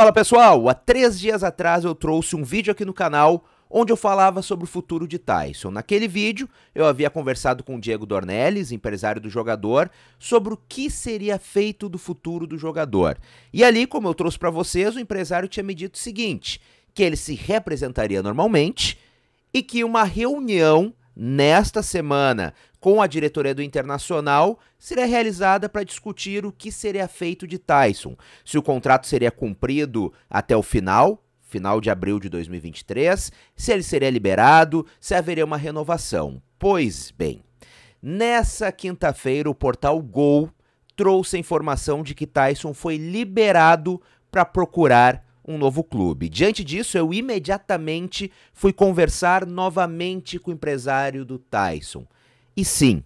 Fala pessoal, há três dias atrás eu trouxe um vídeo aqui no canal onde eu falava sobre o futuro de Tyson. Naquele vídeo, eu havia conversado com o Diego Dornelles, empresário do jogador, sobre o que seria feito do futuro do jogador. E ali, como eu trouxe para vocês, o empresário tinha me dito o seguinte: que ele se representaria normalmente e que uma reunião nesta semana com a diretoria do Internacional será realizada para discutir o que seria feito de Tyson. Se o contrato seria cumprido até o final, final de abril de 2023, se ele seria liberado, se haveria uma renovação. Pois bem, nessa quinta-feira o portal Gol trouxe a informação de que Tyson foi liberado para procurar um novo clube. Diante disso, eu imediatamente fui conversar novamente com o empresário do Tyson. E sim,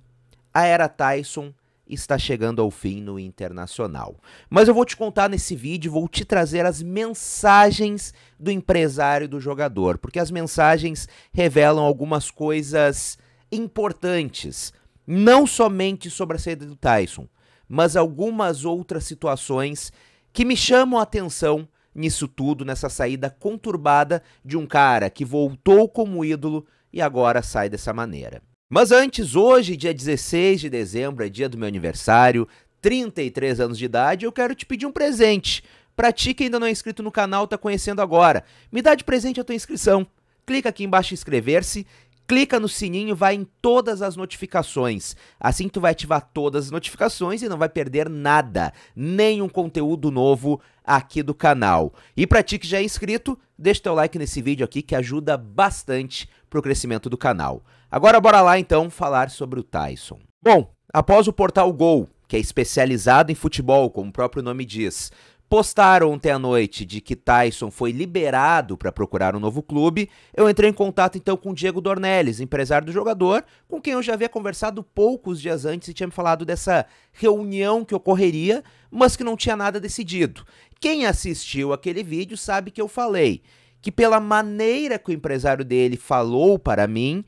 a era Tyson está chegando ao fim no internacional. Mas eu vou te contar nesse vídeo, vou te trazer as mensagens do empresário do jogador, porque as mensagens revelam algumas coisas importantes, não somente sobre a saída do Tyson, mas algumas outras situações que me chamam a atenção nisso tudo, nessa saída conturbada de um cara que voltou como ídolo e agora sai dessa maneira. Mas antes, hoje, dia 16 de dezembro, é dia do meu aniversário, 33 anos de idade, eu quero te pedir um presente. Pra ti que ainda não é inscrito no canal, tá conhecendo agora. Me dá de presente a tua inscrição. Clica aqui embaixo em inscrever-se, clica no sininho, vai em todas as notificações. Assim tu vai ativar todas as notificações e não vai perder nada, nenhum conteúdo novo aqui do canal. E para ti que já é inscrito, deixa teu like nesse vídeo aqui que ajuda bastante pro crescimento do canal. Agora bora lá então falar sobre o Tyson. Bom, após o portal Gol, que é especializado em futebol, como o próprio nome diz, postaram ontem à noite de que Tyson foi liberado para procurar um novo clube, eu entrei em contato então com o Diego Dornelles, empresário do jogador, com quem eu já havia conversado poucos dias antes e tinha me falado dessa reunião que ocorreria, mas que não tinha nada decidido. Quem assistiu aquele vídeo sabe que eu falei que pela maneira que o empresário dele falou para mim,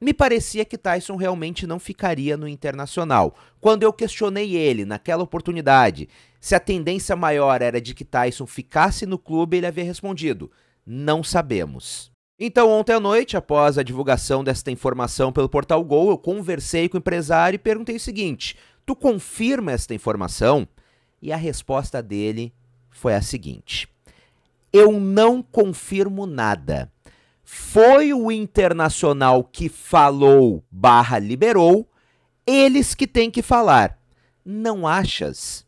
me parecia que Tyson realmente não ficaria no Internacional. Quando eu questionei ele naquela oportunidade se a tendência maior era de que Tyson ficasse no clube, ele havia respondido: não sabemos. Então, ontem à noite, após a divulgação desta informação pelo portal Gol, eu conversei com o empresário e perguntei o seguinte: tu confirma esta informação? E a resposta dele foi a seguinte: eu não confirmo nada. Foi o internacional que falou/barra liberou, eles que têm que falar. Não achas?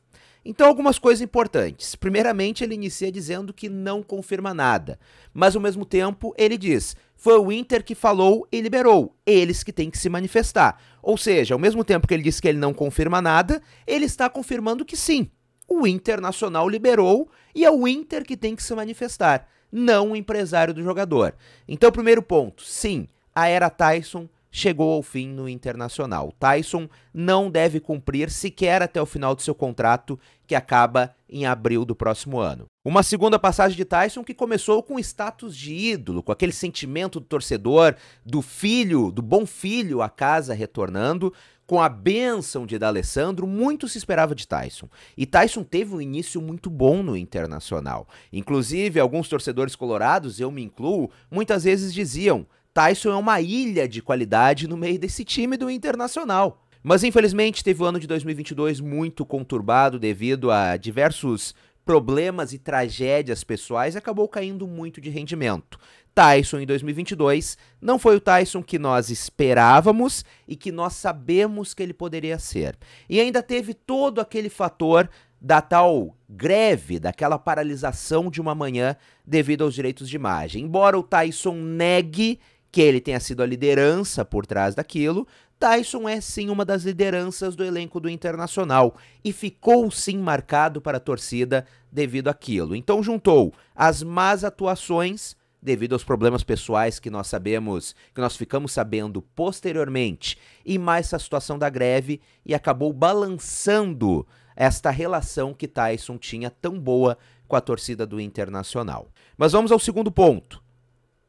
Então, algumas coisas importantes. Primeiramente, ele inicia dizendo que não confirma nada, mas ao mesmo tempo ele diz: foi o Inter que falou e liberou, eles que têm que se manifestar. Ou seja, ao mesmo tempo que ele diz que ele não confirma nada, ele está confirmando que sim, o Internacional liberou e é o Inter que tem que se manifestar, não o empresário do jogador. Então, primeiro ponto: sim, a era Tyson chegou ao fim no Internacional. Tyson não deve cumprir sequer até o final do seu contrato, que acaba em abril do próximo ano. Uma segunda passagem de Tyson que começou com status de ídolo, com aquele sentimento do torcedor, do filho, do bom filho à casa retornando, com a bênção de D'Alessandro, muito se esperava de Tyson. E Tyson teve um início muito bom no Internacional. Inclusive, alguns torcedores colorados, eu me incluo, muitas vezes diziam: Tyson é uma ilha de qualidade no meio desse time do Internacional. Mas infelizmente teve o ano de 2022 muito conturbado devido a diversos problemas e tragédias pessoais e acabou caindo muito de rendimento. Tyson em 2022 não foi o Tyson que nós esperávamos e que nós sabemos que ele poderia ser. E ainda teve todo aquele fator da tal greve, daquela paralisação de uma manhã devido aos direitos de imagem. Embora o Tyson negue que ele tenha sido a liderança por trás daquilo, Tyson é sim uma das lideranças do elenco do Internacional e ficou sim marcado para a torcida devido àquilo. Então juntou as más atuações devido aos problemas pessoais que nós sabemos, que nós ficamos sabendo posteriormente, e mais a situação da greve e acabou balançando esta relação que Tyson tinha tão boa com a torcida do Internacional. Mas vamos ao segundo ponto.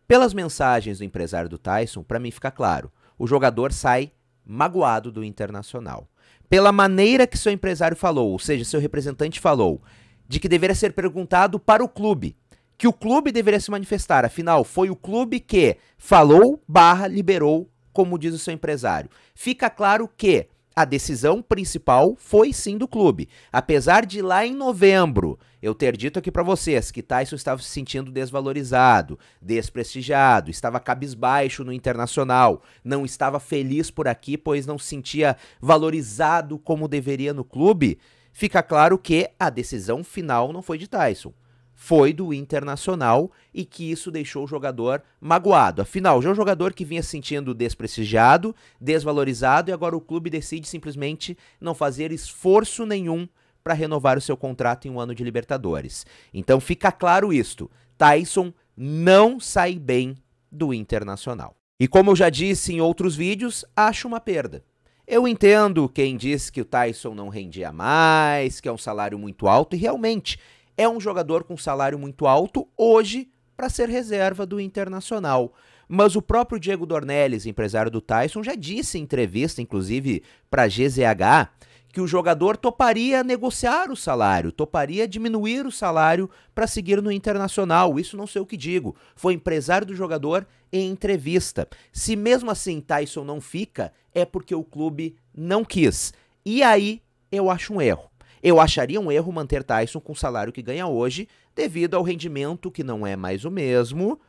Pelas mensagens do empresário do Tyson, para mim fica claro, o jogador sai magoado do Internacional. Pela maneira que seu empresário falou, ou seja, seu representante falou, de que deveria ser perguntado para o clube, que o clube deveria se manifestar. Afinal, foi o clube que falou barra liberou, como diz o seu empresário. Fica claro que a decisão principal foi sim do clube. Apesar de lá em novembro eu ter dito aqui para vocês que Tyson estava se sentindo desvalorizado, desprestigiado, estava cabisbaixo no internacional, não estava feliz por aqui, pois não se sentia valorizado como deveria no clube, fica claro que a decisão final não foi de Tyson foi do Internacional e que isso deixou o jogador magoado. Afinal, já é um jogador que vinha se sentindo desprestigiado, desvalorizado e agora o clube decide simplesmente não fazer esforço nenhum para renovar o seu contrato em um ano de Libertadores. Então fica claro isto: Tyson não sai bem do Internacional. E como eu já disse em outros vídeos, acho uma perda. Eu entendo quem diz que o Tyson não rendia mais, que é um salário muito alto, e realmente é um jogador com salário muito alto hoje para ser reserva do Internacional. Mas o próprio Diego Dornelles, empresário do Tyson, já disse em entrevista, inclusive para GZH, que o jogador toparia negociar o salário, toparia diminuir o salário para seguir no internacional. Isso não sei o que digo. Foi empresário do jogador em entrevista. Se mesmo assim Tyson não fica, é porque o clube não quis. E aí eu acho um erro. Eu acharia um erro manter Tyson com o salário que ganha hoje, devido ao rendimento que não é mais o mesmo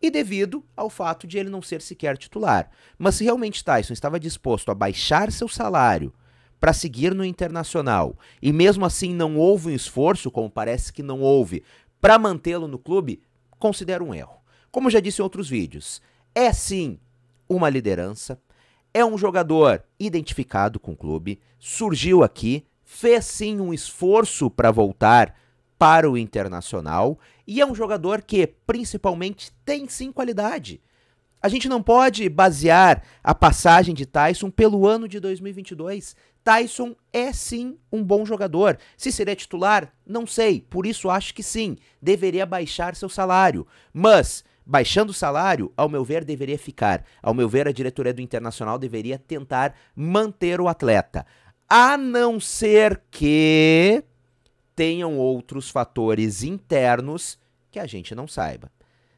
e devido ao fato de ele não ser sequer titular. Mas se realmente Tyson estava disposto a baixar seu salário para seguir no internacional e mesmo assim não houve um esforço, como parece que não houve, para mantê-lo no clube, considero um erro. Como já disse em outros vídeos, é sim uma liderança, é um jogador identificado com o clube, surgiu aqui, fez sim um esforço para voltar para o Internacional e é um jogador que, principalmente, tem sim qualidade. A gente não pode basear a passagem de Tyson pelo ano de 2022. Tyson é sim um bom jogador. Se seria titular, não sei, por isso acho que sim, deveria baixar seu salário. Mas baixando o salário, ao meu ver, deveria ficar. Ao meu ver, a diretoria do Internacional deveria tentar manter o atleta a não ser que tenham outros fatores internos que a gente não saiba.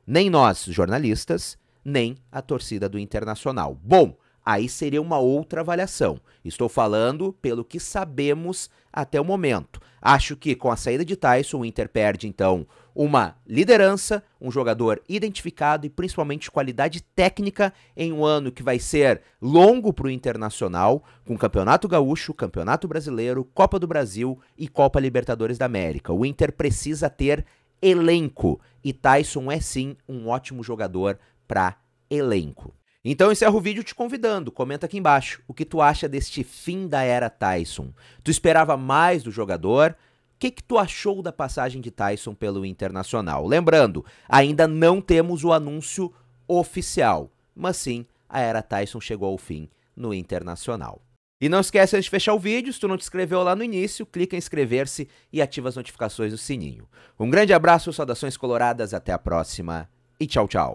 Nem nós, jornalistas, nem a torcida do Internacional. Bom, aí seria uma outra avaliação. Estou falando pelo que sabemos até o momento. Acho que com a saída de Tyson, o Inter perde então uma liderança, um jogador identificado e principalmente qualidade técnica em um ano que vai ser longo para o Internacional, com Campeonato Gaúcho, Campeonato Brasileiro, Copa do Brasil e Copa Libertadores da América. O Inter precisa ter elenco e Tyson é sim um ótimo jogador para elenco. Então encerra o vídeo te convidando, comenta aqui embaixo o que tu acha deste fim da era Tyson. Tu esperava mais do jogador? O que, que tu achou da passagem de Tyson pelo Internacional? Lembrando, ainda não temos o anúncio oficial, mas sim, a era Tyson chegou ao fim no Internacional. E não esquece antes de fechar o vídeo, se tu não te inscreveu lá no início, clica em inscrever-se e ativa as notificações do sininho. Um grande abraço, saudações coloradas, até a próxima e tchau, tchau.